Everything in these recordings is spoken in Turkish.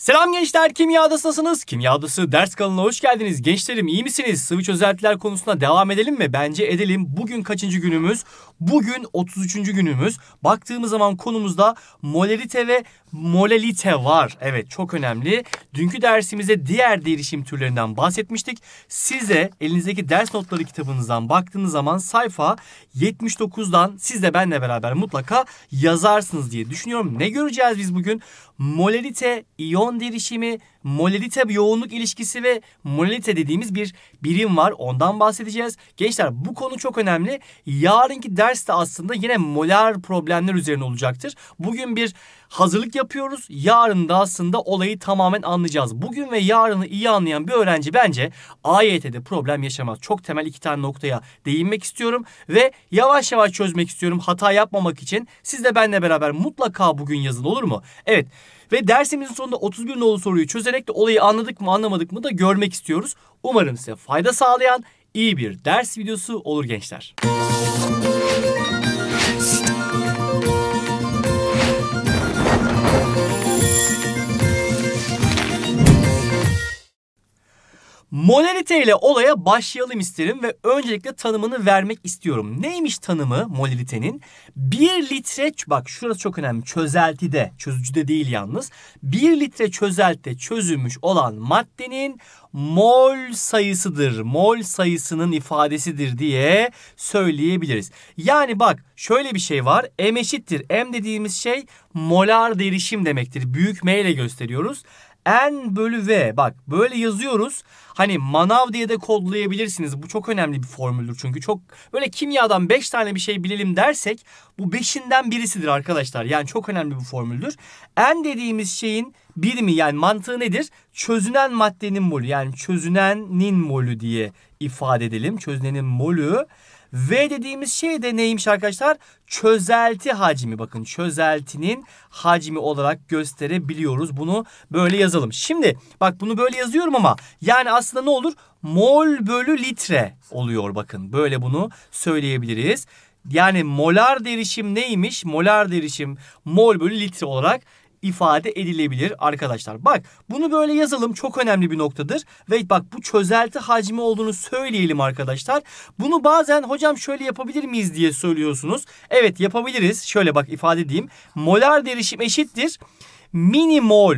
Selam gençler, kimyadasınız. Kimyadası ders kanalına hoş geldiniz. Gençlerim iyi misiniz? Sıvı çözeltiler konusuna devam edelim mi? Bence edelim. Bugün kaçıncı günümüz? Bugün 33. günümüz. Baktığımız zaman konumuzda molerite ve molelite var. Evet çok önemli. Dünkü dersimizde diğer değişim türlerinden bahsetmiştik. Size elinizdeki ders notları kitabınızdan baktığınız zaman sayfa 79'dan siz de benle beraber mutlaka yazarsınız diye düşünüyorum. Ne göreceğiz biz bugün? molerite, iyon derişimi molalite yoğunluk ilişkisi ve molalite dediğimiz bir birim var. Ondan bahsedeceğiz. Gençler bu konu çok önemli. Yarınki ders de aslında yine molar problemler üzerine olacaktır. Bugün bir hazırlık yapıyoruz. Yarın da aslında olayı tamamen anlayacağız. Bugün ve yarını iyi anlayan bir öğrenci bence AYT'de problem yaşamaz. Çok temel iki tane noktaya değinmek istiyorum ve yavaş yavaş çözmek istiyorum hata yapmamak için. Siz de benle beraber mutlaka bugün yazın olur mu? Evet. Ve dersimizin sonunda 31 nolu soruyu çözerek de olayı anladık mı anlamadık mı da görmek istiyoruz. Umarım size fayda sağlayan iyi bir ders videosu olur gençler. Modalite ile olaya başlayalım isterim ve öncelikle tanımını vermek istiyorum. Neymiş tanımı modalitenin? 1 litre, bak şurası çok önemli çözeltide, çözücüde değil yalnız. 1 litre çözeltide çözülmüş olan maddenin mol sayısıdır. Mol sayısının ifadesidir diye söyleyebiliriz. Yani bak şöyle bir şey var. M eşittir. M dediğimiz şey molar derişim demektir. Büyük M ile gösteriyoruz n bölü v. Bak böyle yazıyoruz. Hani manav diye de kodlayabilirsiniz. Bu çok önemli bir formüldür çünkü. Çok böyle kimyadan 5 tane bir şey bilelim dersek bu 5'inden birisidir arkadaşlar. Yani çok önemli bir formüldür. N dediğimiz şeyin mi yani mantığı nedir? Çözünen maddenin molü yani çözünenin molü diye ifade edelim. Çözünenin molü V dediğimiz şey de neymiş arkadaşlar? Çözelti hacmi bakın çözeltinin hacmi olarak gösterebiliyoruz. Bunu böyle yazalım. Şimdi bak bunu böyle yazıyorum ama yani aslında ne olur? Mol bölü litre oluyor bakın. Böyle bunu söyleyebiliriz. Yani molar derişim neymiş? Molar derişim mol bölü litre olarak ifade edilebilir arkadaşlar. Bak bunu böyle yazalım çok önemli bir noktadır. Ve bak bu çözelti hacmi olduğunu söyleyelim arkadaşlar. Bunu bazen hocam şöyle yapabilir miyiz diye söylüyorsunuz. Evet yapabiliriz. Şöyle bak ifade edeyim. Molar derişim eşittir. Minimol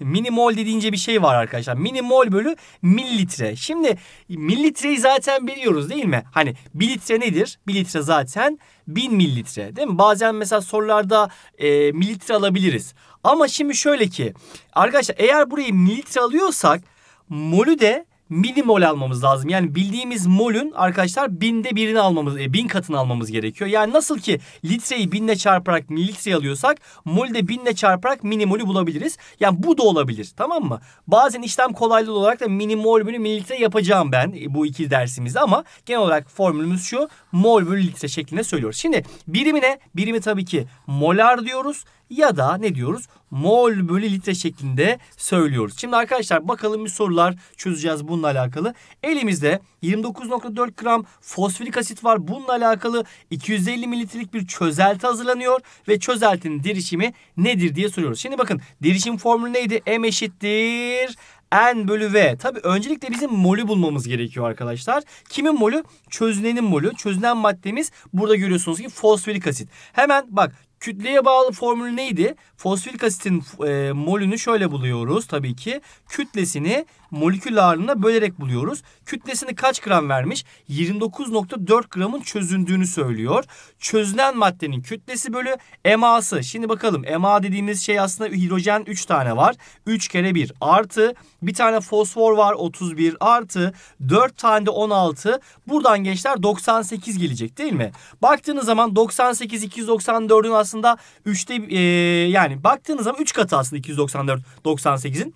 Mini mol dediğince bir şey var arkadaşlar. Mini mol bölü mililitre. Şimdi mililitreyi zaten biliyoruz değil mi? Hani bir litre nedir? Bir litre zaten bin mililitre değil mi? Bazen mesela sorularda e, mililitre alabiliriz. Ama şimdi şöyle ki arkadaşlar eğer burayı mililitre alıyorsak molü de milimol almamız lazım. Yani bildiğimiz molün arkadaşlar binde birini almamız, e, bin katını almamız gerekiyor. Yani nasıl ki litreyi binle çarparak mililitre alıyorsak mol de binle çarparak minimolü bulabiliriz. Yani bu da olabilir tamam mı? Bazen işlem kolaylığı olarak da minimol bölü mililitre yapacağım ben e, bu iki dersimizde ama genel olarak formülümüz şu mol bölü litre şeklinde söylüyoruz. Şimdi birimine birimi tabii ki molar diyoruz ya da ne diyoruz? Mol bölü litre şeklinde söylüyoruz. Şimdi arkadaşlar bakalım bir sorular çözeceğiz bununla alakalı. Elimizde 29.4 gram fosforik asit var. Bununla alakalı 250 mililitrelik bir çözelti hazırlanıyor ve çözeltinin dirişimi nedir diye soruyoruz. Şimdi bakın dirişim formülü neydi? M eşittir n bölü v. Tabi öncelikle bizim molü bulmamız gerekiyor arkadaşlar. Kimin molü? Çözünenin molü. Çözünen maddemiz burada görüyorsunuz ki fosforik asit. Hemen bak kütleye bağlı formülü neydi? Fosforik asitin e, molünü şöyle buluyoruz tabii ki. Kütlesini molekül ağırlığına bölerek buluyoruz. Kütlesini kaç gram vermiş? 29.4 gramın çözündüğünü söylüyor. Çözünen maddenin kütlesi bölü MAsı. Şimdi bakalım ema dediğimiz şey aslında hidrojen 3 tane var. 3 kere 1 artı bir tane fosfor var 31 artı 4 tane de 16. Buradan gençler 98 gelecek değil mi? Baktığınız zaman 98 294'ün aslında 3'te e, yani baktığınız zaman 3 katı aslında 294 98'in.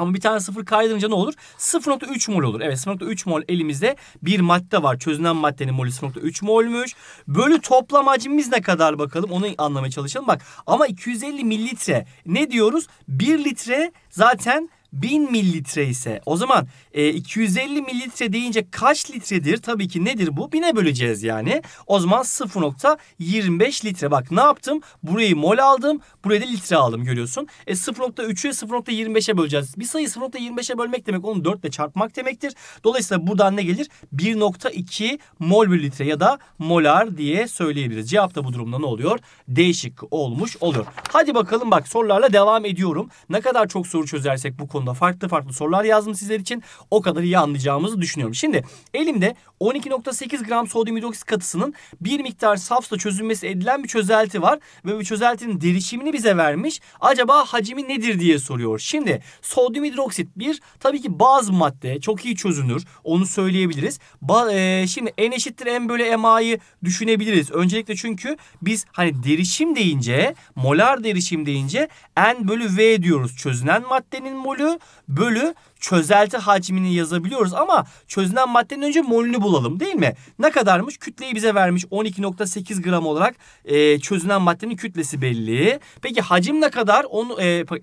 Ama bir tane sıfır kaydırınca ne olur? 0.3 mol olur. Evet 0.3 mol elimizde bir madde var. Çözünen maddenin molü 0.3 molmüş. Bölü toplam hacimimiz ne kadar bakalım onu anlamaya çalışalım. Bak ama 250 mililitre ne diyoruz? 1 litre zaten 1000 mililitre ise o zaman e, 250 mililitre deyince kaç litredir? Tabii ki nedir bu? 1000'e böleceğiz yani. O zaman 0.25 litre. Bak ne yaptım? Burayı mol aldım. burayı da litre aldım görüyorsun. E 0.3'ü 0.25'e böleceğiz. Bir sayı 0.25'e bölmek demek onu 4 ile çarpmak demektir. Dolayısıyla buradan ne gelir? 1.2 mol bir litre ya da molar diye söyleyebiliriz. Cevap da bu durumda ne oluyor? Değişik olmuş oluyor. Hadi bakalım bak sorularla devam ediyorum. Ne kadar çok soru çözersek bu konu konuda farklı farklı sorular yazdım sizler için. O kadar iyi anlayacağımızı düşünüyorum. Şimdi elimde 12.8 gram sodyum hidroksit katısının bir miktar safsla çözülmesi edilen bir çözelti var. Ve bu çözeltinin derişimini bize vermiş. Acaba hacmi nedir diye soruyor. Şimdi sodyum hidroksit bir tabii ki baz madde çok iyi çözünür. Onu söyleyebiliriz. Ba e, şimdi N eşittir M bölü MA'yı düşünebiliriz. Öncelikle çünkü biz hani derişim deyince molar derişim deyince N bölü V diyoruz. Çözünen maddenin molü bölü çözelti hacmini yazabiliyoruz ama çözünen maddenin önce molünü buluyoruz bulalım değil mi? Ne kadarmış? Kütleyi bize vermiş 12.8 gram olarak e, çözünen maddenin kütlesi belli. Peki hacim ne kadar? On,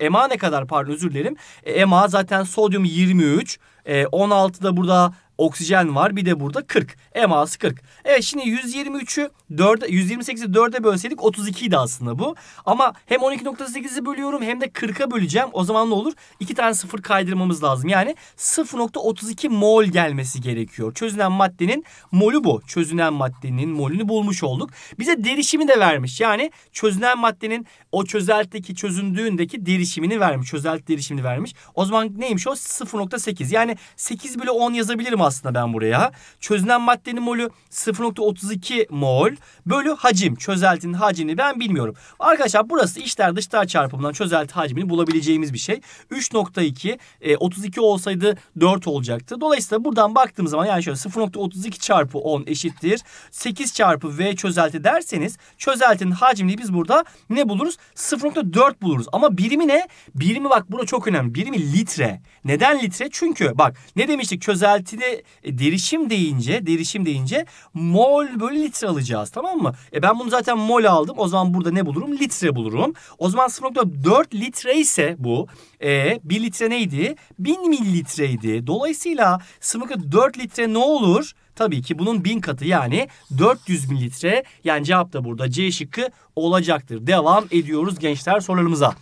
e, MA ne kadar pardon özür dilerim. E, MA zaten sodyum 23. E, 16 da burada Oksijen var. Bir de burada 40. Eması 40. Evet şimdi 123'ü 4'e 128'i 4'e bölseydik 32 idi aslında bu. Ama hem 12.8'i bölüyorum hem de 40'a böleceğim. O zaman ne olur? 2 tane sıfır kaydırmamız lazım. Yani 0.32 mol gelmesi gerekiyor. Çözünen maddenin molü bu. Çözünen maddenin molünü bulmuş olduk. Bize derişimi de vermiş. Yani çözünen maddenin o çözeltteki çözündüğündeki derişimini vermiş. Çözelt derişimini vermiş. O zaman neymiş o? 0.8. Yani 8 bile 10 yazabilirim aslında aslında ben buraya. Çözünen maddenin molü 0.32 mol bölü hacim. Çözeltinin hacmini ben bilmiyorum. Arkadaşlar burası içler dışlar çarpımından çözelti hacmini bulabileceğimiz bir şey. 3.2 e, 32 olsaydı 4 olacaktı. Dolayısıyla buradan baktığımız zaman yani şöyle 0.32 çarpı 10 eşittir. 8 çarpı V çözelti derseniz çözeltinin hacmini biz burada ne buluruz? 0.4 buluruz. Ama birimi ne? Birimi bak burada çok önemli. Birimi litre. Neden litre? Çünkü bak ne demiştik çözeltili e, derişim deyince derişim deyince mol bölü litre alacağız tamam mı? E ben bunu zaten mol aldım. O zaman burada ne bulurum? Litre bulurum. O zaman 0.4 litre ise bu. E, 1 litre neydi? 1000 mililitreydi. Dolayısıyla 0.4 litre ne olur? Tabii ki bunun 1000 katı yani 400 mililitre. Yani cevap da burada C şıkkı olacaktır. Devam ediyoruz gençler sorularımıza.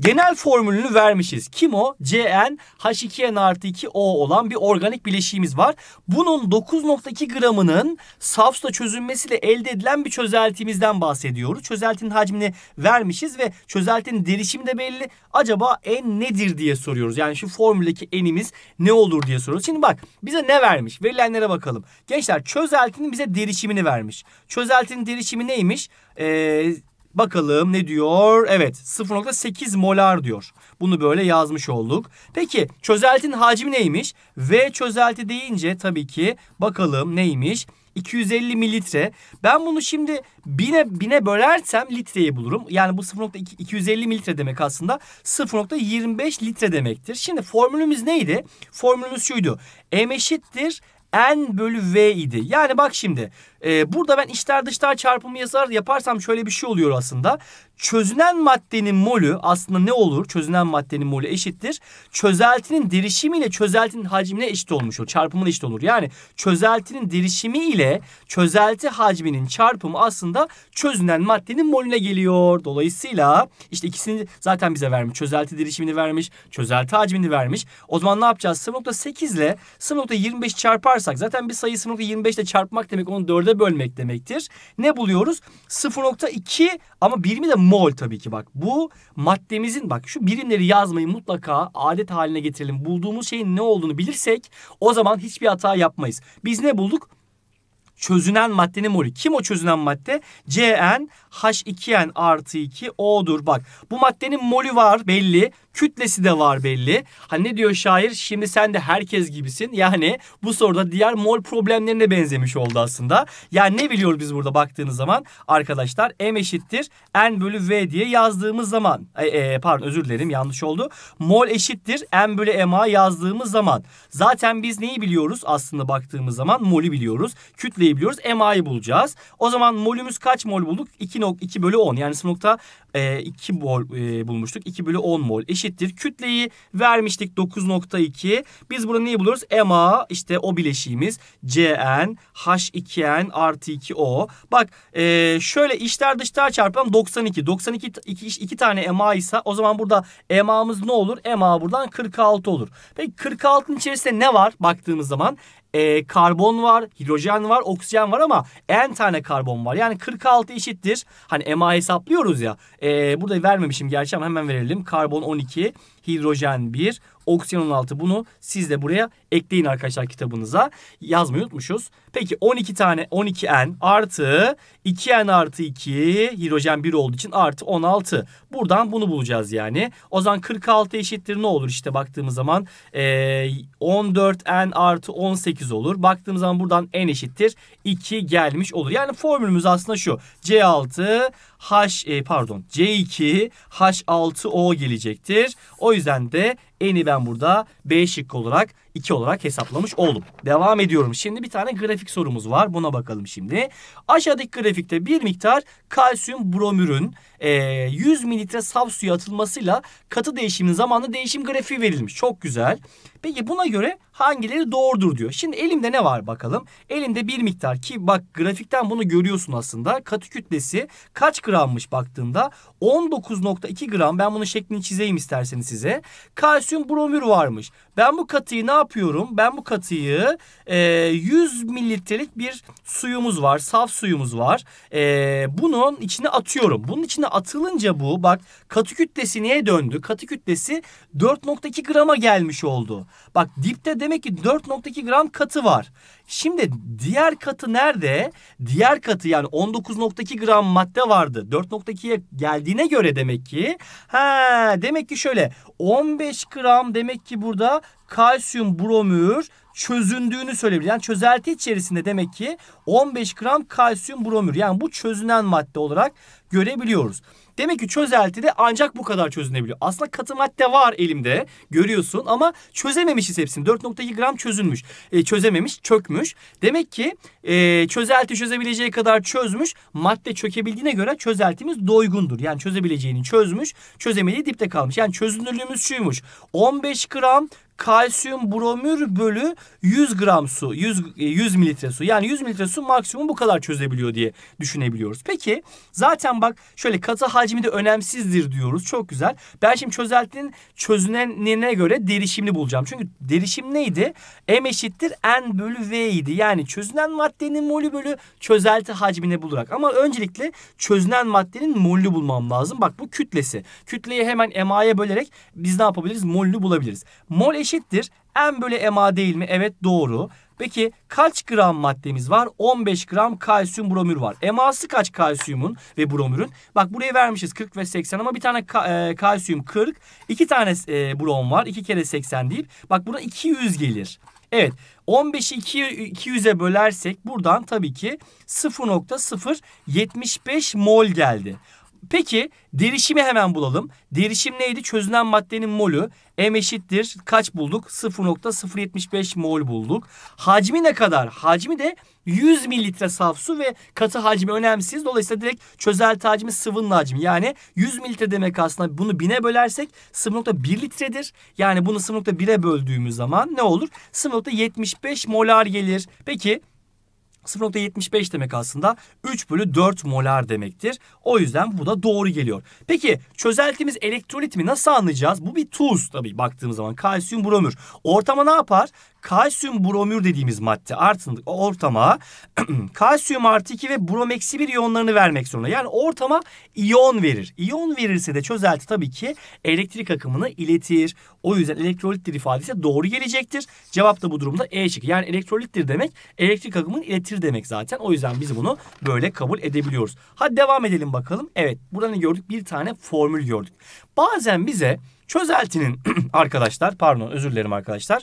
Genel formülünü vermişiz. Kim o? CN H2N artı 2O olan bir organik bileşiğimiz var. Bunun 9.2 gramının safsta çözünmesiyle elde edilen bir çözeltimizden bahsediyoruz. Çözeltinin hacmini vermişiz ve çözeltinin derişimi de belli. Acaba N nedir diye soruyoruz. Yani şu formüldeki N'imiz ne olur diye soruyoruz. Şimdi bak bize ne vermiş? Verilenlere bakalım. Gençler çözeltinin bize derişimini vermiş. Çözeltinin derişimi neymiş? Eee Bakalım ne diyor? Evet 0.8 molar diyor. Bunu böyle yazmış olduk. Peki çözeltin hacmi neymiş? V çözelti deyince tabii ki bakalım neymiş? 250 mililitre. Ben bunu şimdi bine bine bölersem litreyi bulurum. Yani bu 0.250 mililitre demek aslında 0.25 litre demektir. Şimdi formülümüz neydi? Formülümüz şuydu. M eşittir n bölü v idi. Yani bak şimdi e, burada ben içler dışlar çarpımı yazar yaparsam şöyle bir şey oluyor aslında çözünen maddenin molü aslında ne olur? Çözünen maddenin molü eşittir. Çözeltinin derişimiyle çözeltinin hacmine eşit olmuş olur. Çarpımına eşit olur. Yani çözeltinin derişimi ile çözelti hacminin çarpımı aslında çözünen maddenin molüne geliyor. Dolayısıyla işte ikisini zaten bize vermiş. Çözelti derişimini vermiş. Çözelti hacmini vermiş. O zaman ne yapacağız? 0.8 ile 0.25 çarparsak zaten bir sayı 0.25 ile çarpmak demek onu 4'e bölmek demektir. Ne buluyoruz? 0.2 ama birimi de mol tabii ki bak. Bu maddemizin bak şu birimleri yazmayı mutlaka adet haline getirelim. Bulduğumuz şeyin ne olduğunu bilirsek o zaman hiçbir hata yapmayız. Biz ne bulduk? çözünen maddenin molü. Kim o çözünen madde? CN H2N artı 2 O'dur. Bak bu maddenin molü var belli kütlesi de var belli. Hani ne diyor şair? Şimdi sen de herkes gibisin. Yani bu soruda diğer mol problemlerine benzemiş oldu aslında. Yani ne biliyoruz biz burada baktığınız zaman arkadaşlar M eşittir N bölü V diye yazdığımız zaman e, e, pardon özür dilerim yanlış oldu. Mol eşittir n bölü MA yazdığımız zaman. Zaten biz neyi biliyoruz aslında baktığımız zaman? Mol'ü biliyoruz. Kütleyi biliyoruz. MA'yı bulacağız. O zaman molümüz kaç mol bulduk? 2, 2 bölü 10 yani 0.2 e, mol e, bulmuştuk. 2 bölü 10 mol eşittir eşittir. Kütleyi vermiştik 9.2. Biz burada neyi buluruz? E MA işte o bileşiğimiz. CN, H2N artı 2O. Bak e, şöyle işler dışlar çarpalım 92. 92 iki, iki tane e MA ise o zaman burada e MA'mız ne olur? MA buradan 46 olur. Peki 46'nın içerisinde ne var baktığımız zaman? e, karbon var, hidrojen var, oksijen var ama en tane karbon var. Yani 46 eşittir. Hani MA hesaplıyoruz ya. E, burada vermemişim gerçi ama hemen verelim. Karbon 12, hidrojen 1, oksijen 16 bunu siz de buraya ekleyin arkadaşlar kitabınıza. Yazmayı unutmuşuz. Peki 12 tane 12N artı 2N artı 2 hidrojen 1 olduğu için artı 16. Buradan bunu bulacağız yani. O zaman 46 eşittir ne olur işte baktığımız zaman e, ee, 14N artı 18 olur. Baktığımız zaman buradan N eşittir 2 gelmiş olur. Yani formülümüz aslında şu. C6 H e, pardon C2 H6O gelecektir. O yüzden de en iyi ben burada B şıkkı olarak 2 olarak hesaplamış oldum. Devam ediyorum. Şimdi bir tane grafik sorumuz var. Buna bakalım şimdi. Aşağıdaki grafikte bir miktar kalsiyum bromürün 100 e, mililitre saf suya atılmasıyla katı değişimin zamanlı değişim grafiği verilmiş. Çok güzel. Peki buna göre hangileri doğrudur diyor. Şimdi elimde ne var bakalım. Elimde bir miktar ki bak grafikten bunu görüyorsun aslında. Katı kütlesi kaç grammış baktığında 19.2 gram. Ben bunun şeklini çizeyim isterseniz size. Kalsiyum kalsiyum bromür varmış. Ben bu katıyı ne yapıyorum? Ben bu katıyı e, 100 mililitrelik bir suyumuz var. Saf suyumuz var. E, bunun içine atıyorum. Bunun içine atılınca bu bak katı kütlesi neye döndü? Katı kütlesi 4.2 grama gelmiş oldu. Bak dipte demek ki 4.2 gram katı var. Şimdi diğer katı nerede? Diğer katı yani 19.2 gram madde vardı. 4.2'ye geldiğine göre demek ki. Ha demek ki şöyle 15 gram demek ki burada kalsiyum bromür çözündüğünü söyleyebiliriz. Yani çözelti içerisinde demek ki 15 gram kalsiyum bromür. Yani bu çözünen madde olarak görebiliyoruz. Demek ki çözelti de ancak bu kadar çözünebiliyor. Aslında katı madde var elimde görüyorsun ama çözememişiz hepsini. 4.2 gram çözünmüş E, çözememiş, çökmüş. Demek ki e, çözelti çözebileceği kadar çözmüş. Madde çökebildiğine göre çözeltimiz doygundur. Yani çözebileceğini çözmüş, çözemediği dipte kalmış. Yani çözünürlüğümüz şuymuş. 15 gram kalsiyum bromür bölü 100 gram su, 100, 100 e, mililitre su. Yani 100 mililitre su maksimum bu kadar çözebiliyor diye düşünebiliyoruz. Peki zaten bak şöyle katı hacmi de önemsizdir diyoruz. Çok güzel. Ben şimdi çözeltinin çözünenine göre derişimini bulacağım. Çünkü derişim neydi? M eşittir N bölü V idi. Yani çözünen maddenin molü bölü çözelti hacmini bularak. Ama öncelikle çözünen maddenin molü bulmam lazım. Bak bu kütlesi. Kütleyi hemen MA'ya bölerek biz ne yapabiliriz? Molünü bulabiliriz. Mol eşittir eşittir. M bölü e MA değil mi? Evet doğru. Peki kaç gram maddemiz var? 15 gram kalsiyum bromür var. E MA'sı kaç kalsiyumun ve bromürün? Bak buraya vermişiz 40 ve 80 ama bir tane ka e, kalsiyum 40. iki tane e, brom var. 2 kere 80 deyip bak buna 200 gelir. Evet 15'i 200'e bölersek buradan tabii ki 0.075 mol geldi. Peki derişimi hemen bulalım. Derişim neydi? Çözünen maddenin molü. M eşittir. Kaç bulduk? 0.075 mol bulduk. Hacmi ne kadar? Hacmi de 100 mililitre saf su ve katı hacmi önemsiz. Dolayısıyla direkt çözelti hacmi sıvının hacmi. Yani 100 mililitre demek aslında bunu 1000'e bölersek 0.1 litredir. Yani bunu 0.1'e böldüğümüz zaman ne olur? 0.75 molar gelir. Peki 0.75 demek aslında 3 bölü 4 molar demektir. O yüzden bu da doğru geliyor. Peki çözeltimiz elektrolit mi? Nasıl anlayacağız? Bu bir tuz tabii baktığımız zaman. Kalsiyum bromür. Ortama ne yapar? kalsiyum bromür dediğimiz madde artın ortama kalsiyum artı 2 ve brom eksi 1 iyonlarını vermek zorunda. Yani ortama iyon verir. İyon verirse de çözelti tabii ki elektrik akımını iletir. O yüzden elektrolittir ifadesi doğru gelecektir. Cevap da bu durumda E şıkkı. Yani elektrolittir demek elektrik akımını iletir demek zaten. O yüzden biz bunu böyle kabul edebiliyoruz. Hadi devam edelim bakalım. Evet burada ne gördük? Bir tane formül gördük. Bazen bize çözeltinin arkadaşlar pardon özür dilerim arkadaşlar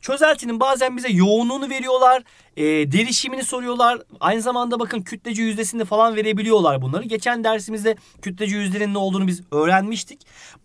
Çözeltinin bazen bize yoğunluğunu veriyorlar. E, derişimini soruyorlar. Aynı zamanda bakın kütlece yüzdesini falan verebiliyorlar bunları. Geçen dersimizde kütlece yüzdenin ne olduğunu biz öğrenmiştik.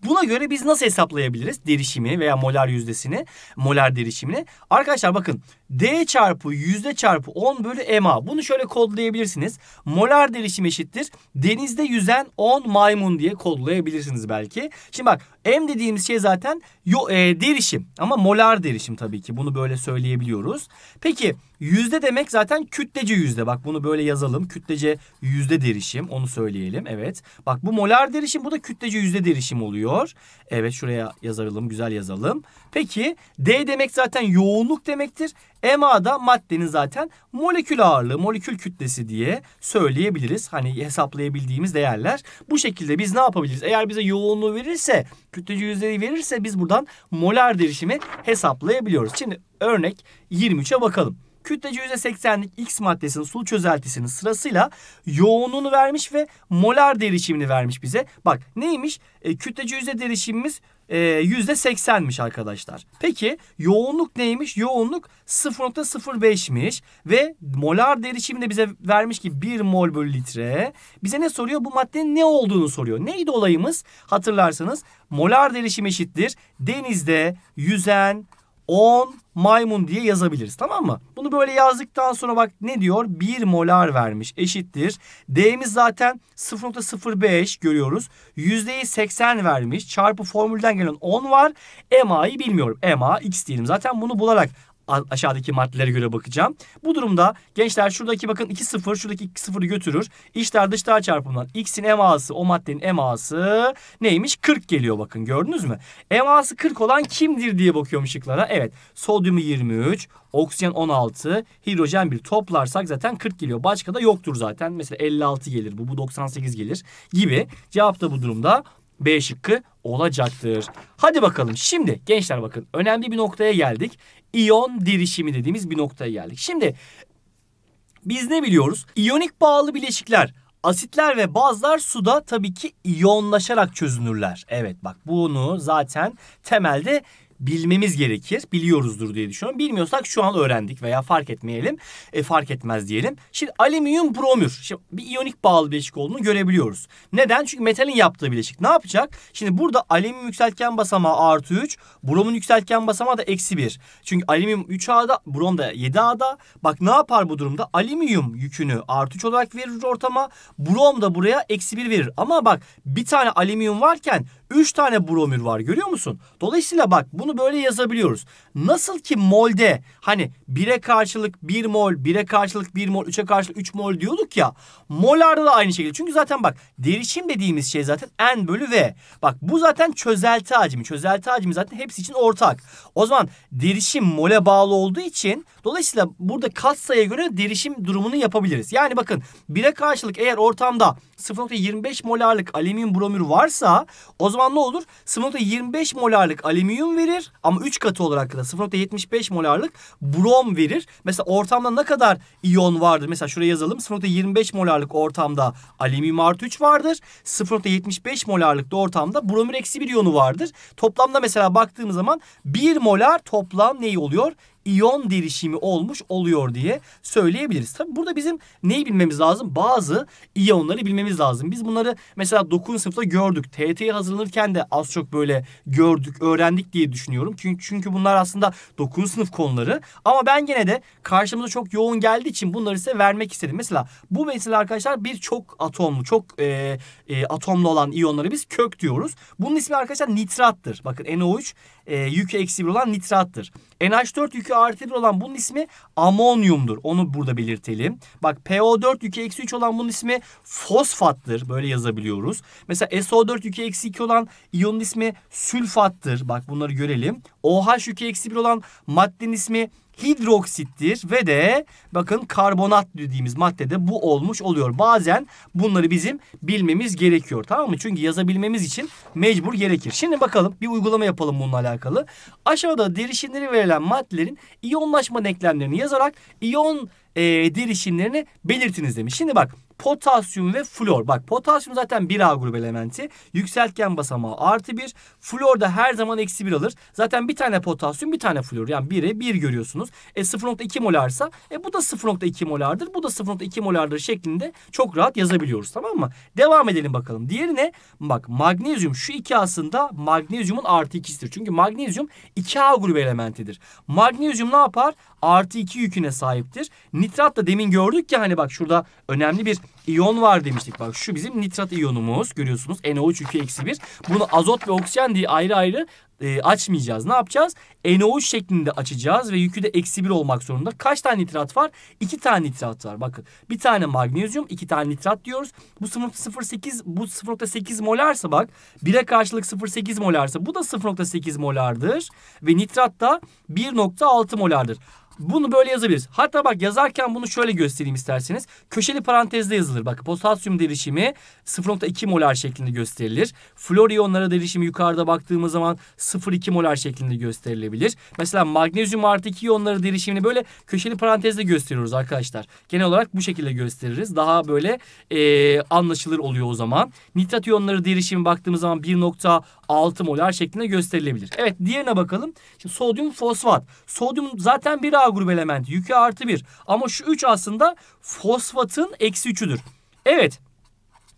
Buna göre biz nasıl hesaplayabiliriz derişimini veya molar yüzdesini, molar derişimini? Arkadaşlar bakın D çarpı yüzde çarpı 10 bölü MA. Bunu şöyle kodlayabilirsiniz. Molar derişim eşittir. Denizde yüzen 10 maymun diye kodlayabilirsiniz belki. Şimdi bak M dediğimiz şey zaten yo, e, derişim ama molar derişim tabii ki ki bunu böyle söyleyebiliyoruz. Peki Yüzde demek zaten kütlece yüzde. Bak bunu böyle yazalım. Kütlece yüzde derişim. Onu söyleyelim. Evet. Bak bu molar derişim. Bu da kütlece yüzde derişim oluyor. Evet şuraya yazalım. Güzel yazalım. Peki D demek zaten yoğunluk demektir. MA da maddenin zaten molekül ağırlığı, molekül kütlesi diye söyleyebiliriz. Hani hesaplayabildiğimiz değerler. Bu şekilde biz ne yapabiliriz? Eğer bize yoğunluğu verirse, kütlece yüzdeyi verirse biz buradan molar derişimi hesaplayabiliyoruz. Şimdi örnek 23'e bakalım kütlece %80'lik X maddesinin sulu çözeltisinin sırasıyla yoğunluğunu vermiş ve molar derişimini vermiş bize. Bak neymiş? E, kütlece yüzde derişimimiz e, %80'miş arkadaşlar. Peki yoğunluk neymiş? Yoğunluk 0.05'miş ve molar derişimi de bize vermiş ki 1 mol bölü litre. Bize ne soruyor? Bu maddenin ne olduğunu soruyor. Neydi olayımız? Hatırlarsanız molar derişim eşittir. Denizde yüzen 10 maymun diye yazabiliriz tamam mı? Bunu böyle yazdıktan sonra bak ne diyor? 1 molar vermiş eşittir. D'miz zaten 0.05 görüyoruz. Yüzdeyi 80 vermiş. Çarpı formülden gelen 10 var. MA'yı bilmiyorum. MA x diyelim. Zaten bunu bularak aşağıdaki maddelere göre bakacağım. Bu durumda gençler şuradaki bakın 2-0 şuradaki 2-0'ı götürür. İçler dışlar çarpımından x'in eması o maddenin eması neymiş? 40 geliyor bakın gördünüz mü? Eması 40 olan kimdir diye bakıyorum ışıklara. Evet sodyumu 23, oksijen 16, hidrojen 1 toplarsak zaten 40 geliyor. Başka da yoktur zaten. Mesela 56 gelir bu, bu 98 gelir gibi. Cevap da bu durumda B şıkkı olacaktır. Hadi bakalım şimdi gençler bakın önemli bir noktaya geldik iyon dirişimi dediğimiz bir noktaya geldik. Şimdi biz ne biliyoruz? İyonik bağlı bileşikler Asitler ve bazlar suda tabii ki iyonlaşarak çözünürler. Evet bak bunu zaten temelde bilmemiz gerekir. Biliyoruzdur diye düşünüyorum. Bilmiyorsak şu an öğrendik veya fark etmeyelim. E, fark etmez diyelim. Şimdi alüminyum bromür. Şimdi bir iyonik bağlı bileşik olduğunu görebiliyoruz. Neden? Çünkü metalin yaptığı bileşik. Ne yapacak? Şimdi burada alüminyum yükseltgen basamağı artı 3. Bromun yükseltgen basamağı da eksi 1. Çünkü alüminyum 3A'da, brom da 7A'da. Bak ne yapar bu durumda? Alüminyum yükünü artı 3 olarak verir ortama. Brom da buraya eksi 1 verir. Ama bak bir tane alüminyum varken 3 tane bromür var görüyor musun? Dolayısıyla bak bunu böyle yazabiliyoruz. Nasıl ki molde hani 1'e karşılık 1 mol, 1'e karşılık 1 mol, 3'e karşılık 3 mol diyorduk ya. Molarda da aynı şekilde. Çünkü zaten bak derişim dediğimiz şey zaten n bölü v. Bak bu zaten çözelti hacmi. Çözelti hacmi zaten hepsi için ortak. O zaman derişim mole bağlı olduğu için dolayısıyla burada katsayıya göre derişim durumunu yapabiliriz. Yani bakın 1'e karşılık eğer ortamda 0.25 molarlık alüminyum bromür varsa o zaman ne olur? 0.25 molarlık alüminyum verir ama 3 katı olarak da 0.75 molarlık brom verir. Mesela ortamda ne kadar iyon vardır? Mesela şuraya yazalım. 0.25 molarlık ortamda alüminyum artı 3 vardır. 0.75 molarlık da ortamda bromür eksi 1 iyonu vardır. Toplamda mesela baktığımız zaman 1 molar toplam neyi oluyor? iyon derişimi olmuş oluyor diye söyleyebiliriz. Tabi burada bizim neyi bilmemiz lazım? Bazı iyonları bilmemiz lazım. Biz bunları mesela 9. sınıfta gördük. TYT'ye hazırlanırken de az çok böyle gördük, öğrendik diye düşünüyorum. Çünkü, çünkü bunlar aslında 9. sınıf konuları. Ama ben gene de karşımıza çok yoğun geldiği için bunları size vermek istedim. Mesela bu mesela arkadaşlar bir çok atomlu, çok e, e, atomlu olan iyonları biz kök diyoruz. Bunun ismi arkadaşlar nitrattır. Bakın NO3 e, yükü eksi 1 olan nitrattır. NH4 yükü artı 1 olan bunun ismi amonyumdur. Onu burada belirtelim. Bak PO4 yükü eksi 3 olan bunun ismi fosfattır. Böyle yazabiliyoruz. Mesela SO4 yükü eksi 2 olan iyonun ismi sülfattır. Bak bunları görelim. OH yükü eksi 1 olan maddenin ismi hidroksittir ve de bakın karbonat dediğimiz maddede bu olmuş oluyor. Bazen bunları bizim bilmemiz gerekiyor tamam mı? Çünkü yazabilmemiz için mecbur gerekir. Şimdi bakalım bir uygulama yapalım bununla alakalı. Aşağıda derişimleri verilen maddelerin iyonlaşma denklemlerini yazarak iyon e, derişimlerini belirtiniz demiş. Şimdi bak potasyum ve flor. Bak potasyum zaten 1A grup elementi. Yükseltgen basamağı artı 1. Flor da her zaman eksi 1 alır. Zaten bir tane potasyum bir tane flor. Yani 1'e 1 görüyorsunuz. E 0.2 molarsa e bu da 0.2 molardır. Bu da 0.2 molardır şeklinde çok rahat yazabiliyoruz tamam mı? Devam edelim bakalım. Diğeri ne? Bak magnezyum şu iki aslında magnezyumun artı 2'sidir. Çünkü magnezyum 2A grup elementidir. Magnezyum ne yapar? Artı 2 yüküne sahiptir. Nitrat da demin gördük ki hani bak şurada önemli bir iyon var demiştik. Bak şu bizim nitrat iyonumuz görüyorsunuz NO3 2 1. Bunu azot ve oksijen diye ayrı ayrı e, açmayacağız. Ne yapacağız? NO3 şeklinde açacağız ve yükü de eksi 1 olmak zorunda. Kaç tane nitrat var? 2 tane nitrat var. Bakın bir tane magnezyum, iki tane nitrat diyoruz. Bu 0.08 bu 0.8 molarsa bak 1'e karşılık 0.8 molarsa bu da 0.8 molardır ve nitrat da 1.6 molardır. Bunu böyle yazabiliriz. Hatta bak yazarken bunu şöyle göstereyim isterseniz. Köşeli parantezde yazılır. Bak potasyum derişimi 0.2 molar şeklinde gösterilir. Floriyonlara derişimi yukarıda baktığımız zaman 0.2 molar şeklinde gösterilebilir. Mesela magnezyum artı 2 iyonları derişimini böyle köşeli parantezde gösteriyoruz arkadaşlar. Genel olarak bu şekilde gösteririz. Daha böyle e, anlaşılır oluyor o zaman. Nitrat iyonları derişimi baktığımız zaman 1.6 molar şeklinde gösterilebilir. Evet diğerine bakalım. Şimdi sodyum fosfat. Sodyum zaten bir A grubu elementi. Yükü artı 1. Ama şu 3 aslında fosfatın eksi 3'üdür. Evet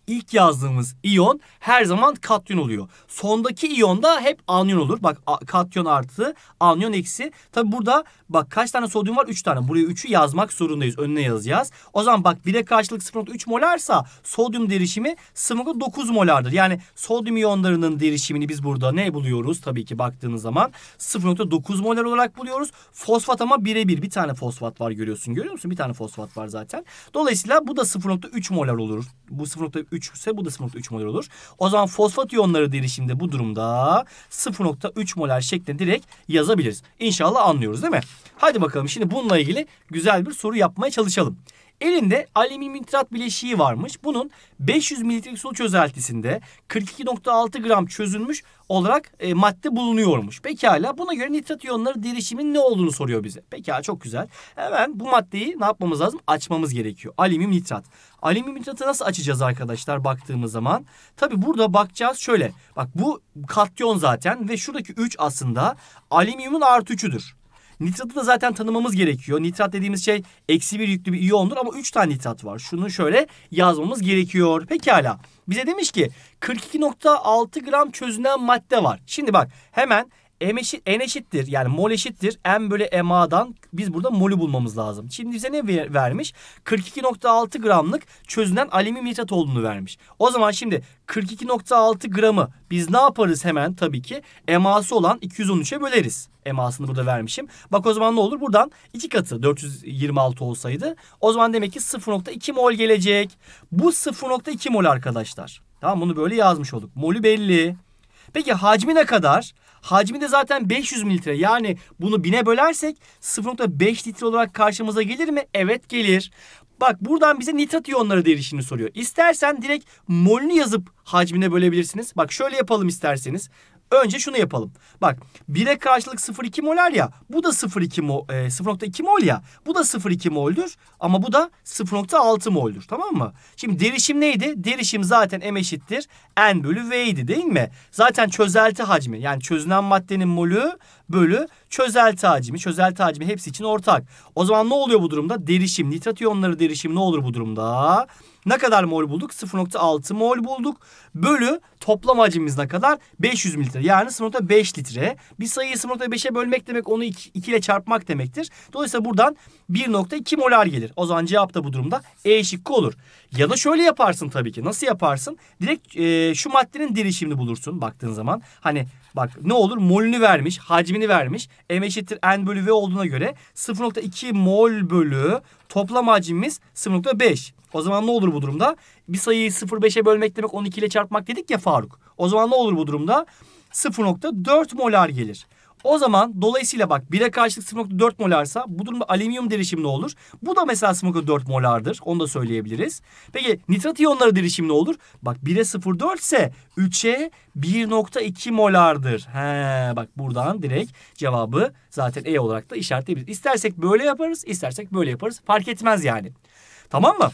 ilk yazdığımız iyon her zaman katyon oluyor. Sondaki iyon da hep anyon olur. Bak katyon artı, anyon eksi. Tabi burada bak kaç tane sodyum var? 3 tane. Buraya 3'ü yazmak zorundayız. Önüne yazacağız. O zaman bak 1'e karşılık 0.3 molarsa sodyum derişimi 0.9 molardır. Yani sodyum iyonlarının derişimini biz burada ne buluyoruz? Tabii ki baktığınız zaman 0.9 molar olarak buluyoruz. Fosfat ama birebir bir tane fosfat var görüyorsun. Görüyor musun? Bir tane fosfat var zaten. Dolayısıyla bu da 0.3 molar olur. Bu 0.3 3 ise bu da 0.3 molar olur. O zaman fosfat iyonları derişimde bu durumda 0.3 molar şeklinde direkt yazabiliriz. İnşallah anlıyoruz değil mi? Hadi bakalım şimdi bununla ilgili güzel bir soru yapmaya çalışalım. Elinde alüminyum nitrat bileşiği varmış. Bunun 500 mililitrelik su çözeltisinde 42.6 gram çözülmüş olarak e, madde bulunuyormuş. Pekala buna göre nitrat iyonları derişimin ne olduğunu soruyor bize. Pekala çok güzel. Hemen bu maddeyi ne yapmamız lazım? Açmamız gerekiyor. Alüminyum nitrat. Alüminyum nitratı nasıl açacağız arkadaşlar baktığımız zaman? Tabi burada bakacağız şöyle. Bak bu katyon zaten ve şuradaki 3 aslında alüminyumun artı 3'üdür. Nitratı da zaten tanımamız gerekiyor. Nitrat dediğimiz şey eksi bir yüklü bir iyondur ama 3 tane nitrat var. Şunu şöyle yazmamız gerekiyor. Pekala. Bize demiş ki 42.6 gram çözünen madde var. Şimdi bak hemen M eşit, N eşittir yani mol eşittir M bölü MA'dan biz burada molü bulmamız lazım. Şimdi bize ne vermiş? 42.6 gramlık çözünen alüminyum nitrat olduğunu vermiş. O zaman şimdi 42.6 gramı biz ne yaparız hemen tabii ki? MA'sı olan 213'e böleriz. MA'sını burada vermişim. Bak o zaman ne olur? Buradan 2 katı 426 olsaydı o zaman demek ki 0.2 mol gelecek. Bu 0.2 mol arkadaşlar. Tamam bunu böyle yazmış olduk. Molü belli. Peki hacmi ne kadar? Hacmi de zaten 500 mililitre. Yani bunu bine bölersek 0.5 litre olarak karşımıza gelir mi? Evet gelir. Bak buradan bize nitrat iyonları değerini soruyor. İstersen direkt molünü yazıp hacmine bölebilirsiniz. Bak şöyle yapalım isterseniz. Önce şunu yapalım. Bak 1'e karşılık 0,2 molar ya. Bu da 0,2 mol, 0,2 mol ya. Bu da 0,2 moldür ama bu da 0,6 moldür tamam mı? Şimdi derişim neydi? Derişim zaten m eşittir n bölü v idi değil mi? Zaten çözelti hacmi yani çözünen maddenin molü bölü çözelti hacmi. Çözelti hacmi hepsi için ortak. O zaman ne oluyor bu durumda? Derişim, nitrat iyonları derişim ne olur bu durumda? Ne kadar mol bulduk? 0.6 mol bulduk. Bölü toplam hacimimiz ne kadar? 500 mililitre. Yani 0.5 litre. Bir sayıyı 0.5'e bölmek demek onu 2, 2 ile çarpmak demektir. Dolayısıyla buradan 1.2 molar gelir. O zaman cevap da bu durumda E şıkkı olur. Ya da şöyle yaparsın tabii ki. Nasıl yaparsın? Direkt e, şu maddenin derişimini bulursun baktığın zaman. Hani Bak ne olur molünü vermiş, hacmini vermiş. M eşittir N bölü V olduğuna göre 0.2 mol bölü toplam hacmimiz 0.5. O zaman ne olur bu durumda? Bir sayıyı 0.5'e bölmek demek 12 ile çarpmak dedik ya Faruk. O zaman ne olur bu durumda? 0.4 molar gelir. O zaman dolayısıyla bak 1'e karşılık 0.4 molarsa bu durumda alüminyum derişim ne olur. Bu da mesela 0.4 molardır. Onu da söyleyebiliriz. Peki nitrat iyonları derişim ne olur. Bak 1'e 0.4 ise 3'e 1.2 molardır. He, bak buradan direkt cevabı zaten E olarak da işaretleyebiliriz. İstersek böyle yaparız, istersek böyle yaparız. Fark etmez yani. Tamam mı?